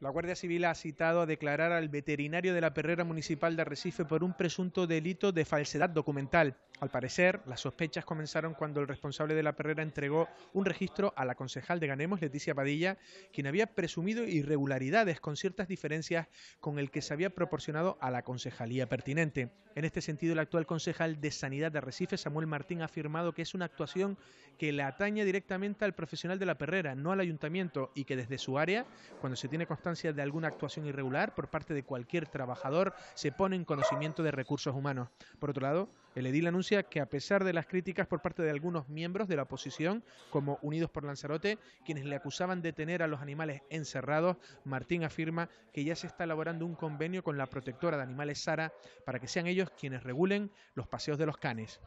La Guardia Civil ha citado a declarar al veterinario de la perrera municipal de Arrecife por un presunto delito de falsedad documental. Al parecer, las sospechas comenzaron cuando el responsable de la perrera entregó un registro a la concejal de Ganemos, Leticia Padilla, quien había presumido irregularidades con ciertas diferencias con el que se había proporcionado a la concejalía pertinente. En este sentido, el actual concejal de Sanidad de Recife, Samuel Martín, ha afirmado que es una actuación que le atañe directamente al profesional de la perrera, no al ayuntamiento, y que desde su área, cuando se tiene constancia de alguna actuación irregular por parte de cualquier trabajador, se pone en conocimiento de recursos humanos. Por otro lado, el edil anuncia que a pesar de las críticas por parte de algunos miembros de la oposición, como Unidos por Lanzarote, quienes le acusaban de tener a los animales encerrados, Martín afirma que ya se está elaborando un convenio con la protectora de animales Sara para que sean ellos quienes regulen los paseos de los canes.